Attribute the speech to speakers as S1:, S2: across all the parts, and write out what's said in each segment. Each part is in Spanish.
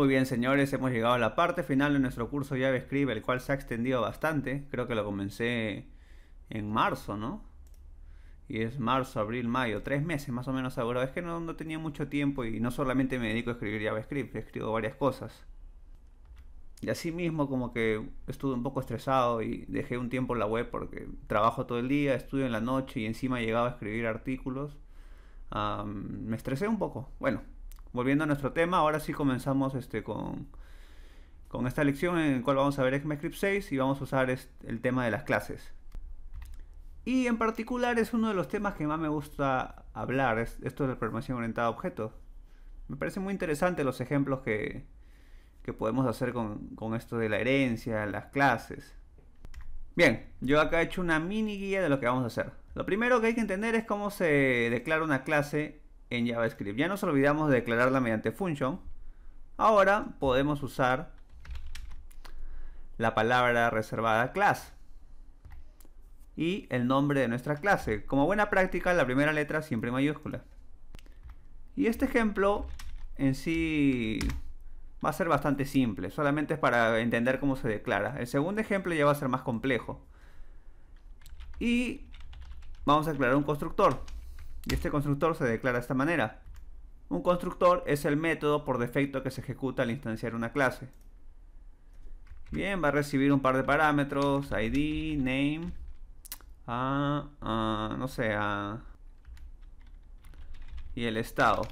S1: Muy bien señores, hemos llegado a la parte final de nuestro curso JavaScript, el cual se ha extendido bastante. Creo que lo comencé en marzo, ¿no? Y es marzo, abril, mayo, tres meses más o menos ahora. Es que no, tenía mucho tiempo y no solamente me dedico a escribir JavaScript, escribo varias cosas. Y así mismo como que estuve un poco estresado y dejé un tiempo en la web porque trabajo todo el día, estudio en la noche y encima llegaba a escribir artículos. me estresé un poco. Bueno, volviendo a nuestro tema, ahora sí comenzamos este, con, esta lección en la cual vamos a ver JavaScript 6 y vamos a usar el tema de las clases. Y en particular es uno de los temas que más me gusta hablar, esto de la programación orientada a objetos. Me parece muy interesante los ejemplos que, podemos hacer con, con, esto de la herencia, las clases. Bien, yo acá he hecho una mini guía de lo que vamos a hacer. Lo primero que hay que entender es cómo se declara una clase en JavaScript. Ya nos olvidamos de declararla mediante function. Ahora podemos usar la palabra reservada class y el nombre de nuestra clase. Como buena práctica, la primera letra siempre mayúscula. Y este ejemplo en sí va a ser bastante simple, solamente es para entender cómo se declara. El segundo ejemplo ya va a ser más complejo. Y vamos a declarar un constructor. Y este constructor se declara de esta manera. Un constructor es el método por defecto que se ejecuta al instanciar una clase. Bien, va a recibir un par de parámetros, ID, name, a... no sé, a... y el estado,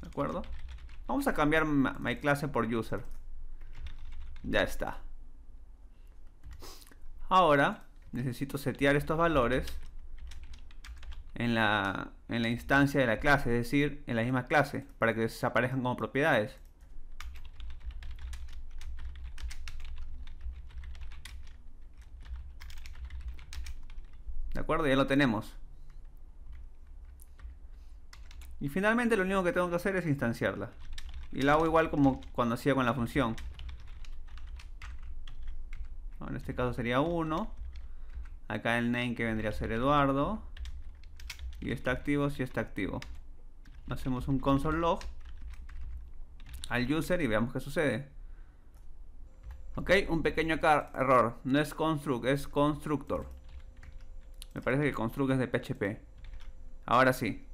S1: ¿de acuerdo? Vamos a cambiar my clase por user. Ya está. Ahora necesito setear estos valores en la, instancia de la clase, es decir, en la misma clase, para que desaparezcan como propiedades. ¿De acuerdo? Ya lo tenemos. Y finalmente lo único que tengo que hacer es instanciarla. Y la hago igual como cuando hacía con la función. En este caso sería 1. Acá el name que vendría a ser Eduardo. Y está activo si está activo. Hacemos un console log al user y veamos qué sucede. Ok, un pequeño error. No es construct, es constructor. Me parece que construct es de PHP. Ahora sí.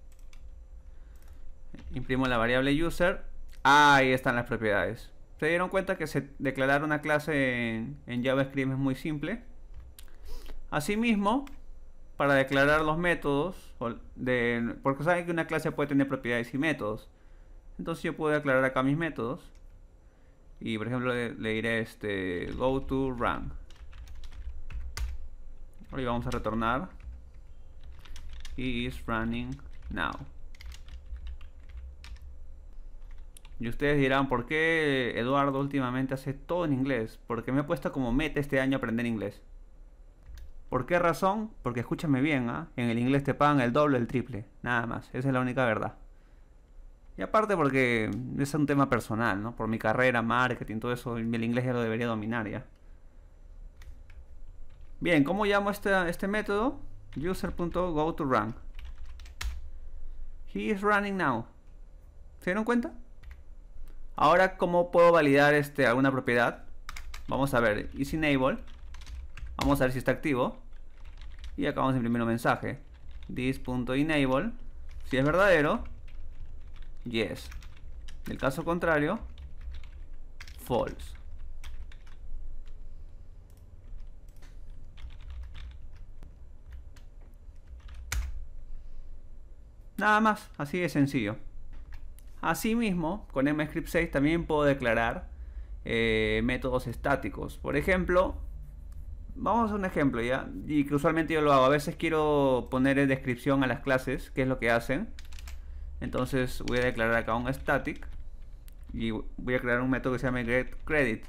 S1: Imprimo la variable user. Ahí están las propiedades. Se dieron cuenta que se declarar una clase en, en JavaScript es muy simple. Asimismo, para declarar los métodos, porque saben que una clase puede tener propiedades y métodos. Entonces yo puedo declarar acá mis métodos. Y por ejemplo le, diré este go to run. hoy vamos a retornar. He is running now. Y ustedes dirán, ¿por qué Eduardo últimamente hace todo en inglés? Porque me he puesto como meta este año aprender inglés. ¿Por qué razón? Porque escúchame bien, ¿ah? en el inglés te pagan el doble, el triple, nada más, esa es la única verdad. Y aparte porque es un tema personal, ¿no? Por mi carrera, marketing, todo eso, el inglés ya lo debería dominar ya. Bien, ¿cómo llamo este, este método? User.goToRun. He is running now. ¿Se dieron cuenta? Ahora, ¿cómo puedo validar este, alguna propiedad? Vamos a ver, is enable Vamos a ver si está activo. Y acabamos vamos a mensaje. This.enable. Si es verdadero, yes. el caso contrario, false. Nada más, así de sencillo. Asimismo, con MScript 6 también puedo declarar eh, métodos estáticos. Por ejemplo, Vamos a un ejemplo ya, y que usualmente yo lo hago. A veces quiero poner en descripción a las clases, qué es lo que hacen. Entonces voy a declarar acá un static y voy a crear un método que se llama getCredit.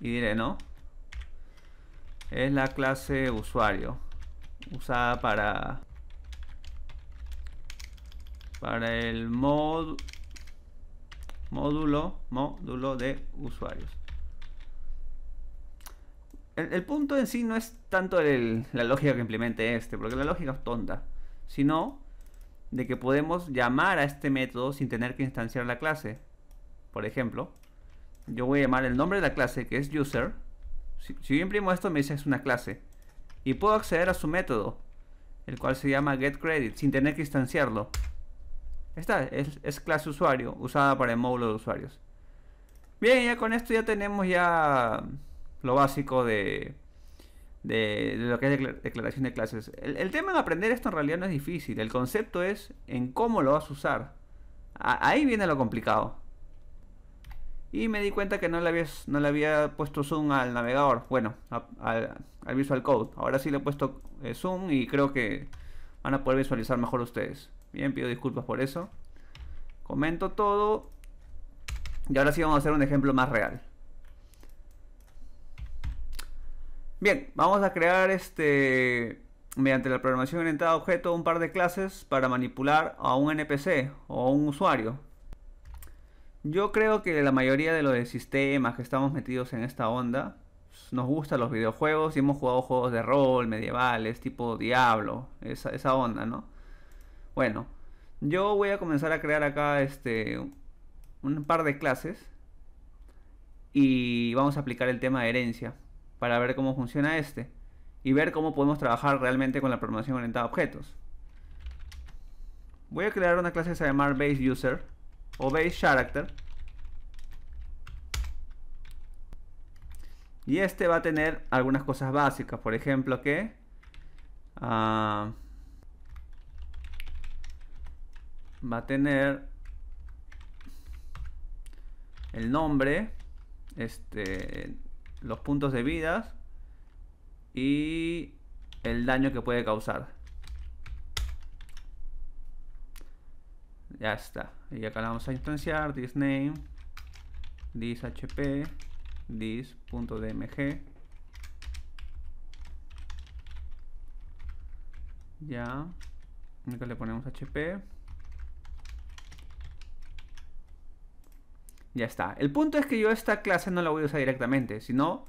S1: Y diré, ¿no? Es la clase usuario usada para para el mod módulo, módulo de usuarios. El, punto en sí no es tanto la lógica que implemente este, porque la lógica es tonta, sino de que podemos llamar a este método sin tener que instanciar la clase. Por ejemplo, yo voy a llamar el nombre de la clase que es user. Si, yo imprimo esto me dice es una clase. Y puedo acceder a su método, el cual se llama getCredit, sin tener que instanciarlo. Esta es, clase usuario, usada para el módulo de usuarios. Bien, ya con esto ya tenemos ya lo básico de, de, lo que es declaración de clases. El, tema de aprender esto en realidad no es difícil. El concepto es en cómo lo vas a usar. ahí viene lo complicado. Y me di cuenta que no le había, no le había puesto zoom al navegador. Bueno, al Visual Code. Ahora sí le he puesto eh, zoom y creo que van a poder visualizar mejor ustedes. Bien, pido disculpas por eso. Comento todo. Y ahora sí vamos a hacer un ejemplo más real. Bien, vamos a crear este mediante la programación orientada a objeto un par de clases para manipular a un NPC o a un usuario. Yo creo que la mayoría de los sistemas que estamos metidos en esta onda nos gustan los videojuegos y hemos jugado juegos de rol, medievales, tipo Diablo, esa onda, ¿no? Bueno, yo voy a comenzar a crear acá este un par de clases y vamos a aplicar el tema de herencia para ver cómo funciona este y ver cómo podemos trabajar realmente con la programación orientada a objetos. Voy a crear una clase que se llama base user o base character y este va a tener algunas cosas básicas, por ejemplo que ah, va a tener el nombre, este, los puntos de vidas y el daño que puede causar. Ya está. Y acá la vamos a instanciar, this name, this hp, this.dmg Ya. Acá le ponemos hp. Ya está. El punto es que yo esta clase no la voy a usar directamente, sino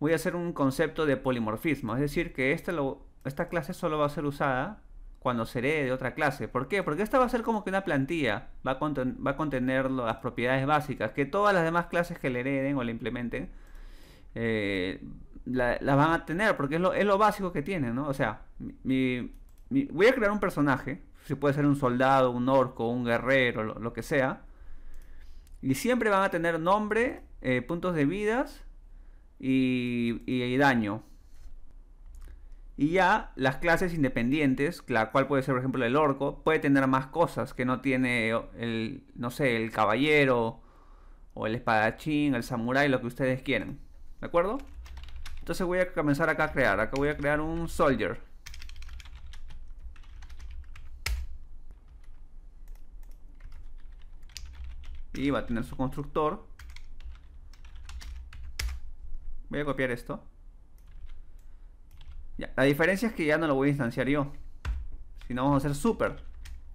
S1: voy a hacer un concepto de polimorfismo. Es decir, que esta, esta clase solo va a ser usada cuando se herede de otra clase. ¿Por qué? Porque esta va a ser como que una plantilla. Va a, contener las propiedades básicas que todas las demás clases que le hereden o le implementen eh, las van a tener, porque es lo, básico que tienen, ¿no? O sea, voy a crear un personaje, si puede ser un soldado, un orco, un guerrero, lo que sea y siempre van a tener nombre, eh, puntos de vidas y, daño. Y ya las clases independientes, la cual puede ser por ejemplo el orco, puede tener más cosas que no tiene el, no sé, el caballero o el espadachín, el samurái, lo que ustedes quieran. ¿De acuerdo? Entonces voy a comenzar acá a crear. Acá voy a crear un soldier. Y va a tener su constructor. Voy a copiar esto. la diferencia es que ya no lo voy a instanciar yo. Sino vamos a hacer super.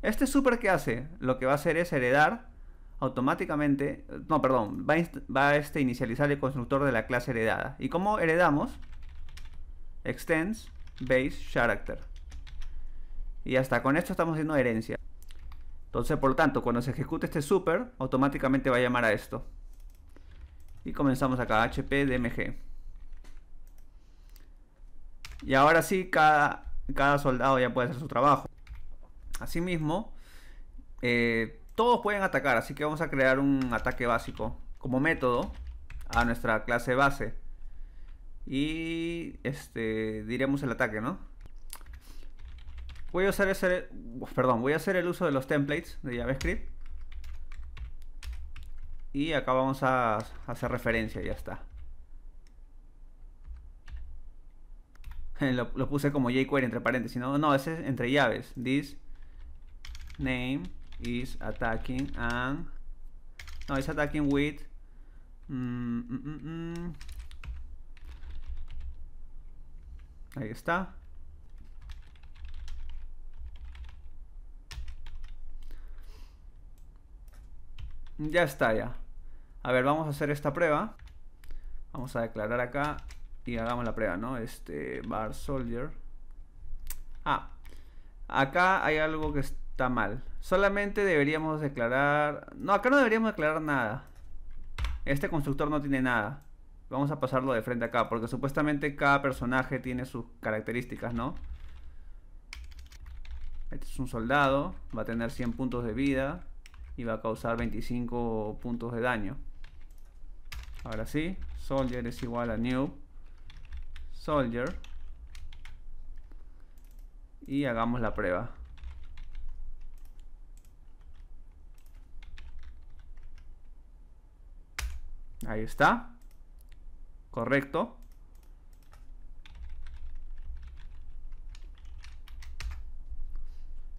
S1: Este super que hace, lo que va a hacer es heredar automáticamente, no, perdón, va a, este, inicializar el constructor de la clase heredada. ¿Y cómo heredamos? Extends base character. Y hasta con esto estamos haciendo herencia. Entonces, por lo tanto, cuando se ejecute este super, automáticamente va a llamar a esto. Y comenzamos acá, hp dmg. Y ahora sí, cada, cada soldado ya puede hacer su trabajo. Asimismo, eh, todos pueden atacar, así que vamos a crear un ataque básico como método a nuestra clase base. Y este diremos el ataque, ¿no? Voy a Perdón, voy a hacer el uso de los templates de JavaScript. Y acá vamos a hacer referencia, ya está. Lo, puse como jQuery entre paréntesis, no, no, ese es entre llaves. This name is attacking and... No, es attacking with... Mm, mm, mm, Ahí está. Ya está ya. A ver, vamos a hacer esta prueba. Vamos a declarar acá y hagamos la prueba, ¿no? Este bar soldier. Ah, acá hay algo que está mal. Solamente deberíamos declarar... No, acá no deberíamos declarar nada. Este constructor no tiene nada. Vamos a pasarlo de frente acá, porque supuestamente cada personaje tiene sus características, ¿no? Este es un soldado, va a tener 100 puntos de vida, y va a causar 25 puntos de daño. Ahora sí, Soldier es igual a New Soldier. Y hagamos la prueba. Ahí está. Correcto.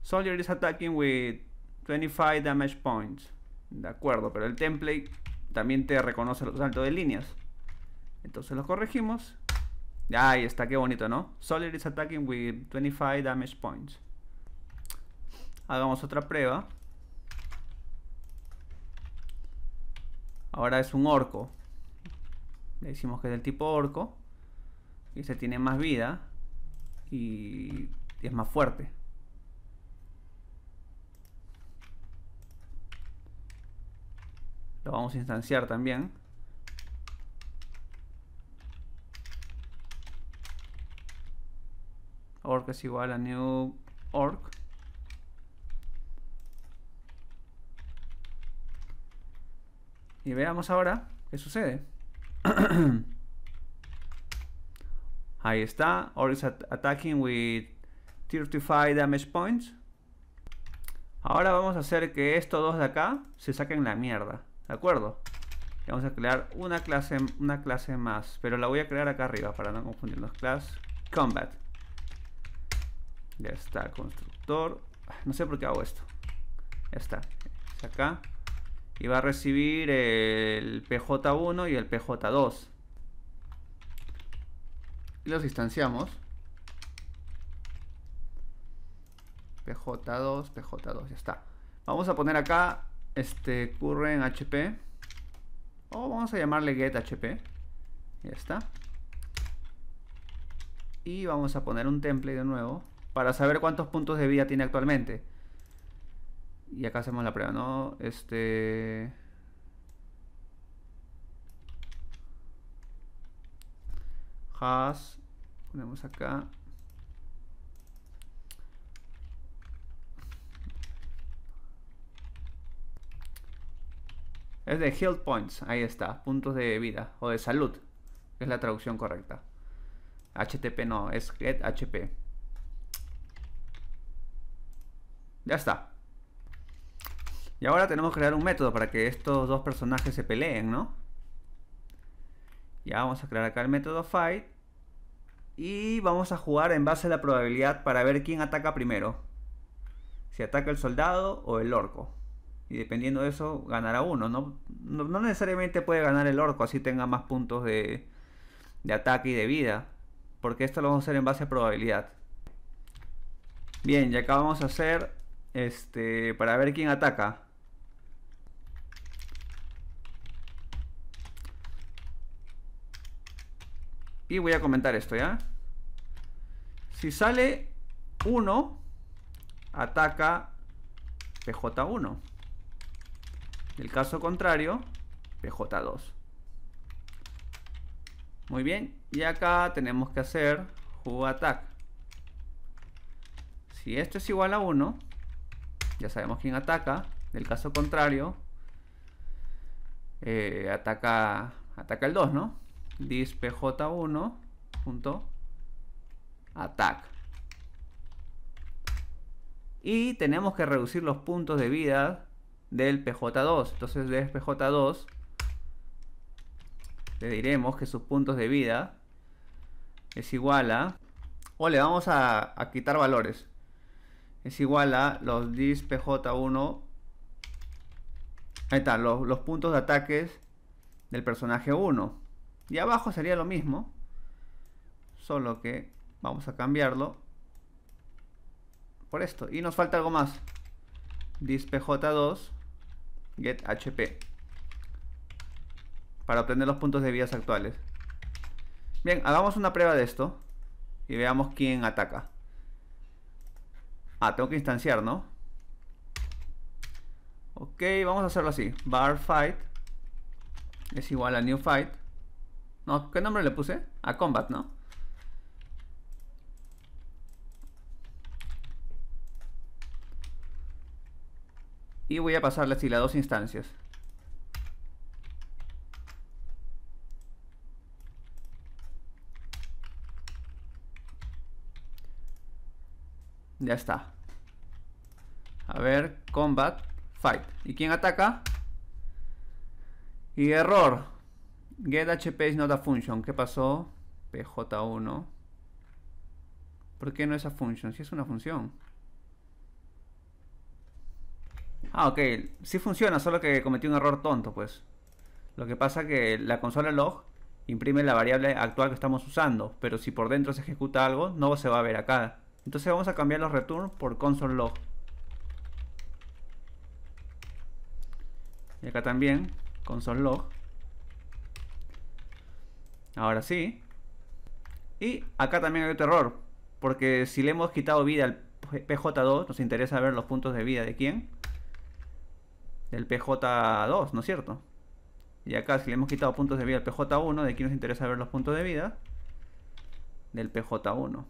S1: Soldier is attacking with 25 damage points. De acuerdo, pero el template también te reconoce los saltos de líneas. Entonces lo corregimos. Ahí está, qué bonito, ¿no? Solid is attacking with 25 damage points. Hagamos otra prueba. Ahora es un orco. Le decimos que es del tipo orco. Y se tiene más vida. Y es más fuerte. Lo vamos a instanciar también. Org es igual a new org. Y veamos ahora qué sucede. Ahí está. Org is attacking with 35 damage points. Ahora vamos a hacer que estos dos de acá se saquen la mierda. ¿De acuerdo? vamos a crear una clase, una clase más, pero la voy a crear acá arriba para no confundirnos. Class Combat. Ya está, constructor. No sé por qué hago esto. Ya está. acá. Y va a recibir el PJ1 y el PJ2. Y los distanciamos. PJ2, PJ2, ya está. Vamos a poner acá este current hp o vamos a llamarle get hp ya está y vamos a poner un template de nuevo para saber cuántos puntos de vida tiene actualmente y acá hacemos la prueba no este has ponemos acá Es de health points, ahí está, puntos de vida o de salud, es la traducción correcta. HTP no, es gethp HP. Ya está. Y ahora tenemos que crear un método para que estos dos personajes se peleen, ¿no? Ya vamos a crear acá el método fight. Y vamos a jugar en base a la probabilidad para ver quién ataca primero. Si ataca el soldado o el orco y dependiendo de eso ganará uno. No, necesariamente puede ganar el orco, así tenga más puntos de, de ataque y de vida, porque esto lo vamos a hacer en base a probabilidad. Bien, y acá vamos a hacer este para ver quién ataca. Y voy a comentar esto, ¿ya? Si sale uno ataca PJ1. El caso contrario, PJ2. Muy bien, y acá tenemos que hacer who attack. Si esto es igual a 1, ya sabemos quién ataca. Del caso contrario, eh, ataca, ataca el 2, ¿no? dispj PJ1. attack. Y tenemos que reducir los puntos de vida del PJ2. Entonces de PJ2 le diremos que sus puntos de vida es igual a... O le vamos a, quitar valores. Es igual a los dis PJ1. Ahí está, los, los puntos de ataques del personaje 1. Y abajo sería lo mismo. Solo que vamos a cambiarlo por esto. Y nos falta algo más. pj 2 get HP para obtener los puntos de vías actuales. Bien, hagamos una prueba de esto y veamos quién ataca. Ah, tengo que instanciar, ¿no? Ok, vamos a hacerlo así. Bar fight es igual a new fight. No, ¿qué nombre le puse? A combat, ¿no? y voy a pasarle así las dos instancias. Ya está. A ver, combat, fight. ¿Y quién ataca? Y error. Get HP is not a function. ¿Qué pasó? PJ1. ¿Por qué no es a function? Si es una función. Ah, ok, sí funciona, solo que cometí un error tonto, pues. Lo que pasa que la consola log imprime la variable actual que estamos usando, pero si por dentro se ejecuta algo, no se va a ver acá. Entonces vamos a cambiar los return por console log. Y acá también, console log. Ahora sí. Y acá también hay otro error, porque si le hemos quitado vida al PJ2, nos interesa ver los puntos de vida de quién del PJ2, ¿no es cierto? Y acá si le hemos quitado puntos de vida al PJ1, de aquí nos interesa ver los puntos de vida del PJ1.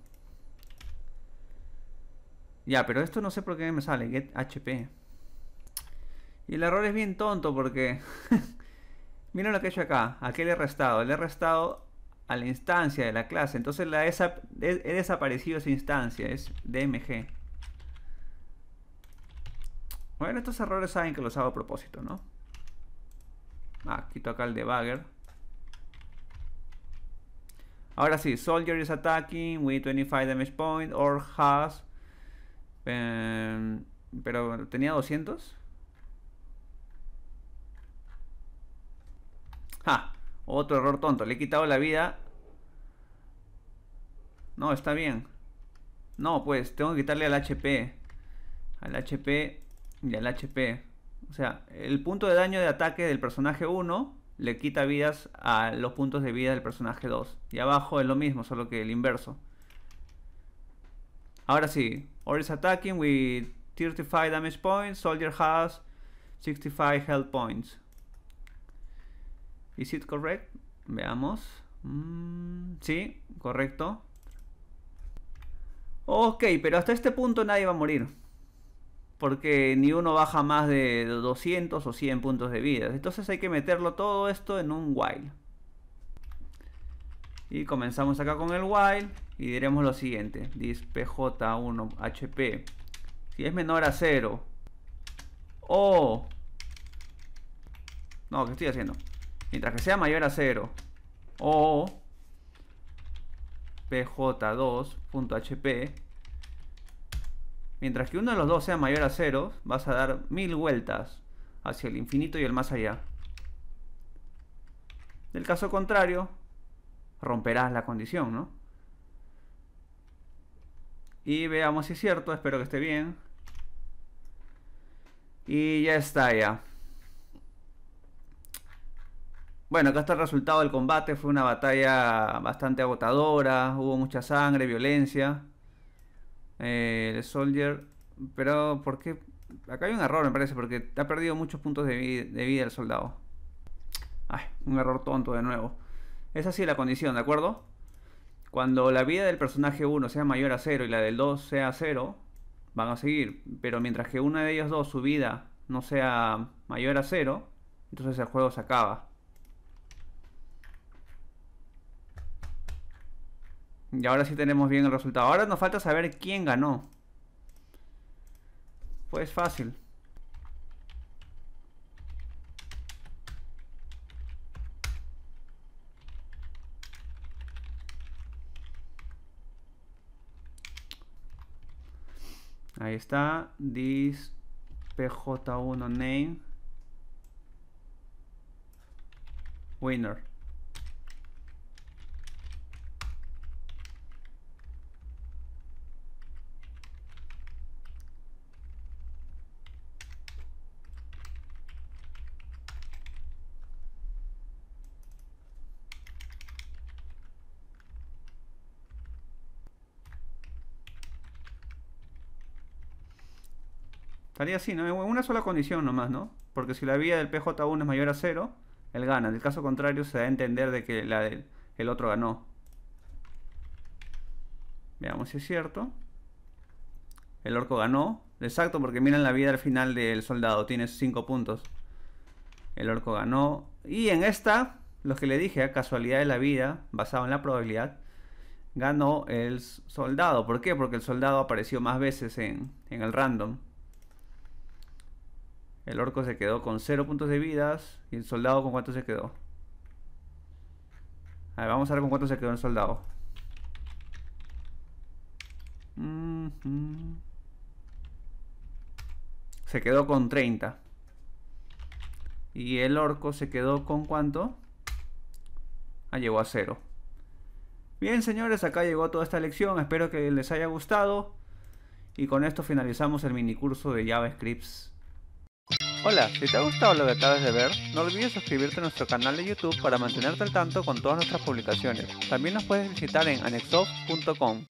S1: Ya, pero esto no sé por qué me sale, get HP. Y el error es bien tonto porque... Miren lo que he hecho acá, ¿a le he restado? Le he restado a la instancia de la clase, entonces la he desaparecido esa instancia, es DMG. Bueno, estos errores saben que los hago a propósito, ¿no? Ah, quito acá el debugger. Ahora sí, soldier is attacking with 25 damage point or has... Em, pero tenía 200. ¡Ja! Otro error tonto. Le he quitado la vida. No, está bien. No, pues tengo que quitarle al HP. Al HP y al HP. O sea, el punto de daño de ataque del personaje 1 le quita vidas a los puntos de vida del personaje 2. Y abajo es lo mismo, solo que el inverso. Ahora sí, Or is attacking with 35 damage points, soldier has 65 health points. Is it correct? Veamos. Mm, sí, correcto. Ok, pero hasta este punto nadie va a morir porque ni uno baja más de 200 o 100 puntos de vida. Entonces hay que meterlo todo esto en un while. Y comenzamos acá con el while y diremos lo siguiente. pj 1 hp Si es menor a 0. O... No, ¿qué estoy haciendo? Mientras que sea mayor a 0. O... pj2.hp Mientras que uno de los dos sea mayor a cero, vas a dar mil vueltas hacia el infinito y el más allá. Del caso contrario, romperás la condición, ¿no? Y veamos si es cierto, espero que esté bien. Y ya está ya. Bueno, acá está el resultado del combate, fue una batalla bastante agotadora, hubo mucha sangre, violencia. Eh, el Soldier. Pero, ¿por Acá hay un error, me parece, porque ha perdido muchos puntos de, vida, el soldado. Ay, un error tonto de nuevo. Es así la condición, ¿de acuerdo? Cuando la vida del personaje 1 sea mayor a 0 y la del 2 sea 0, van a seguir. Pero mientras que una de ellas dos, su vida, no sea mayor a 0, entonces el juego se acaba. Y ahora sí tenemos bien el resultado. Ahora nos falta saber quién ganó. Pues fácil. Ahí está. This pj1 name. Winner. Estaría así, ¿no? una sola condición nomás, ¿no? Porque si la vida del PJ1 es mayor a 0, él gana. En el caso contrario se da a entender de que la del el otro ganó. Veamos si es cierto. El orco ganó. Exacto, porque miran la vida al final del soldado. Tiene 5 puntos. El orco ganó. Y en esta, lo que le dije, a casualidad de la vida, basado en la probabilidad, ganó el soldado. ¿Por qué? Porque el soldado apareció más veces en, en el random. El orco se quedó con 0 puntos de vidas. ¿Y el soldado con cuánto se quedó? A ver, vamos a ver con cuánto se quedó el soldado. Se quedó con 30. Y el orco se quedó con cuánto? Ah, llegó a 0. Bien, señores, acá llegó toda esta lección. Espero que les haya gustado. Y con esto finalizamos el minicurso de JavaScript Hola, si te ha gustado lo que acabas de ver, no olvides suscribirte a nuestro canal de YouTube para mantenerte al tanto con todas nuestras publicaciones. También nos puedes visitar en anexof.com.